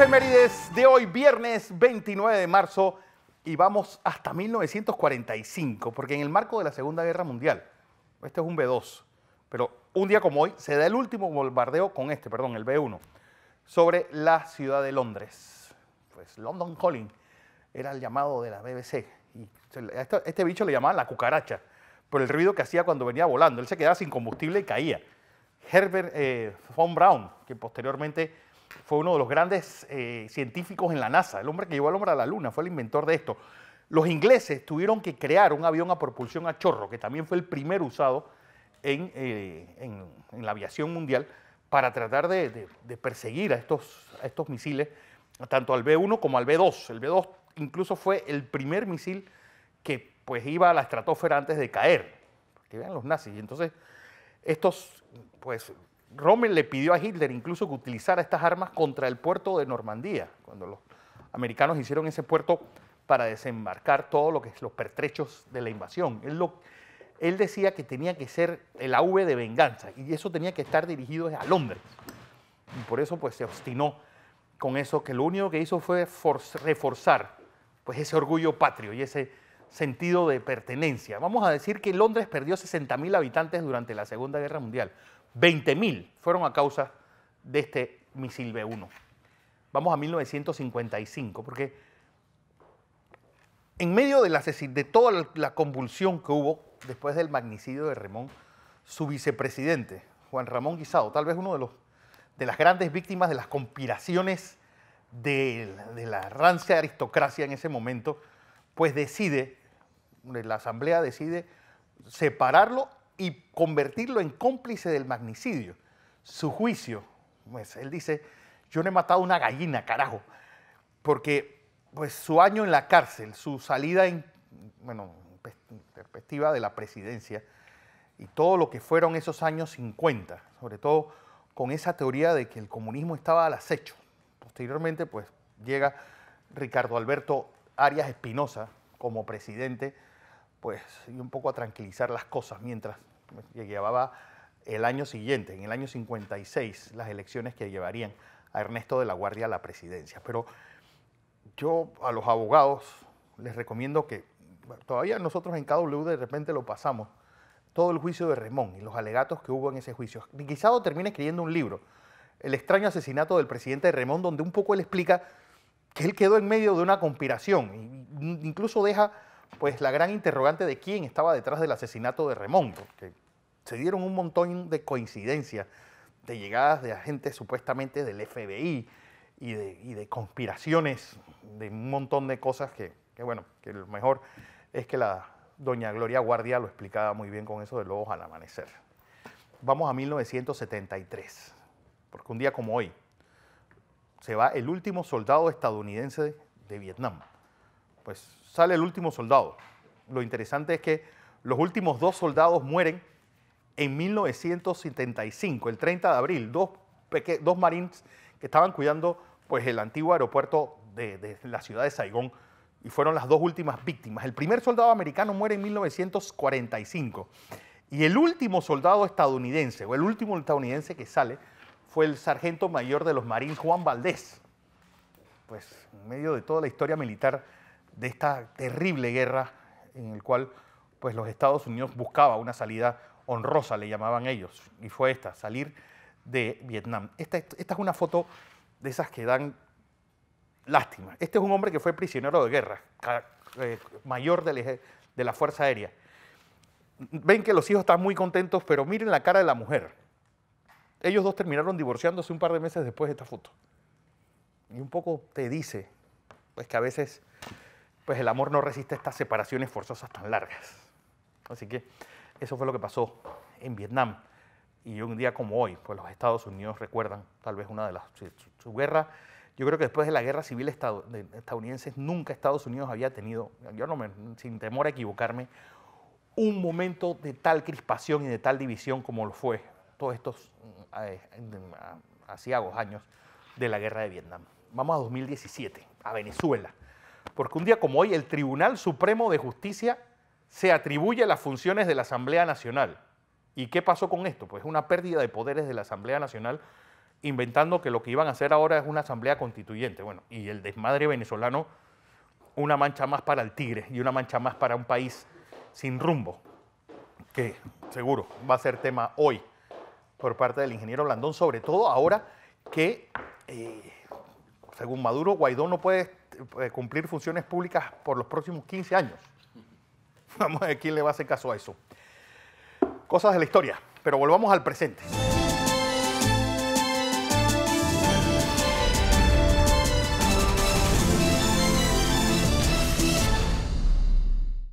efemérides de hoy, viernes 29 de marzo, y vamos hasta 1945, porque en el marco de la Segunda Guerra Mundial, este es un B2, pero un día como hoy se da el último bombardeo con este, perdón, el B1, sobre la ciudad de Londres. Pues London Calling era el llamado de la BBC, y este, bicho le llamaban la cucaracha, por el ruido que hacía cuando venía volando. Él se quedaba sin combustible y caía. Herbert eh, von Braun, que posteriormente fue uno de los grandes eh, científicos en la NASA, el hombre que llevó al hombre a la luna, fue el inventor de esto. Los ingleses tuvieron que crear un avión a propulsión a chorro, que también fue el primer usado en, eh, la aviación mundial, para tratar de, perseguir a estos, a estos misiles, tanto al B-1 como al B-2. El B-2 incluso fue el primer misil que pues iba a la estratosfera antes de caer, que vean los nazis. entonces estos pues Rommel le pidió a Hitler incluso que utilizara estas armas contra el puerto de Normandía, cuando los americanos hicieron ese puerto para desembarcar todo lo los pertrechos de la invasión. Él, decía que tenía que ser el AV de venganza y eso tenía que estar dirigido a Londres. Y por eso pues se obstinó con eso, que lo único que hizo fue reforzar pues ese orgullo patrio y ese sentido de pertenencia. Vamos a decir que Londres perdió 60.000 habitantes durante la Segunda Guerra Mundial, 20.000 fueron a causa de este misil B-1. Vamos a 1955, porque en medio de toda la convulsión que hubo después del magnicidio de Ramón, su vicepresidente, Juan Ramón Guisado, tal vez uno de, las grandes víctimas de las conspiraciones de, de la rancia aristocracia en ese momento, pues decide, la asamblea decide separarlo y convertirlo en cómplice del magnicidio. Su juicio, pues él dice, yo no he matado una gallina, carajo, porque pues su año en la cárcel, su salida en, perspectiva de la presidencia y todo lo que fueron esos años 50, sobre todo con esa teoría de que el comunismo estaba al acecho. Posteriormente, pues llega Ricardo Alberto Arias Espinosa como presidente, pues y un poco a tranquilizar las cosas mientras que llevaba el año siguiente, en el año 56, las elecciones que llevarían a Ernesto de la Guardia a la presidencia. Pero yo a los abogados les recomiendo que, todavía nosotros en KW de repente lo pasamos, todo el juicio de Remón y los alegatos que hubo en ese juicio. Guisado termina escribiendo un libro, El extraño asesinato del presidente de Remón, donde un poco él explica que él quedó en medio de una conspiración, e incluso deja pues la gran interrogante de quién estaba detrás del asesinato de Remón, porque se dieron un montón de coincidencias de llegadas de agentes supuestamente del FBI y de, conspiraciones, de un montón de cosas que, que, bueno, que lo mejor es que la doña Gloria Guardia lo explicaba muy bien con eso de Lobos al Amanecer. Vamos a 1973, porque un día como hoy se va el último soldado estadounidense de Vietnam pues sale el último soldado. Lo interesante es que los últimos dos soldados mueren en 1975, el 30 de abril, dos, dos marines que estaban cuidando pues, el antiguo aeropuerto de, de, la ciudad de Saigón y fueron las dos últimas víctimas. El primer soldado americano muere en 1945 y el último soldado estadounidense, o el último estadounidense que sale, fue el sargento mayor de los marines Juan Valdés. Pues en medio de toda la historia militar de esta terrible guerra en el cual pues, los Estados Unidos buscaba una salida honrosa, le llamaban ellos, y fue esta, salir de Vietnam. Esta, es una foto de esas que dan lástima. Este es un hombre que fue prisionero de guerra, eh, mayor del de la Fuerza Aérea. Ven que los hijos están muy contentos, pero miren la cara de la mujer. Ellos dos terminaron divorciándose un par de meses después de esta foto. Y un poco te dice, pues que a veces pues el amor no resiste estas separaciones forzosas tan largas. Así que eso fue lo que pasó en Vietnam. Y un día como hoy, pues los Estados Unidos recuerdan tal vez una de las, su, guerra. Yo creo que después de la guerra civil estadounidense, nunca Estados Unidos había tenido, yo no sin temor a equivocarme, un momento de tal crispación y de tal división como lo fue todos estos eh, eh, hacía años de la guerra de Vietnam. Vamos a 2017, a Venezuela porque un día como hoy el Tribunal Supremo de Justicia se atribuye las funciones de la Asamblea Nacional. ¿Y qué pasó con esto? Pues una pérdida de poderes de la Asamblea Nacional inventando que lo que iban a hacer ahora es una asamblea constituyente. Bueno, y el desmadre venezolano, una mancha más para el tigre y una mancha más para un país sin rumbo, que seguro va a ser tema hoy por parte del ingeniero Blandón, sobre todo ahora que, eh, según Maduro, Guaidó no puede eh, cumplir funciones públicas por los próximos 15 años. Vamos a ver quién le va a hacer caso a eso. Cosas de la historia, pero volvamos al presente.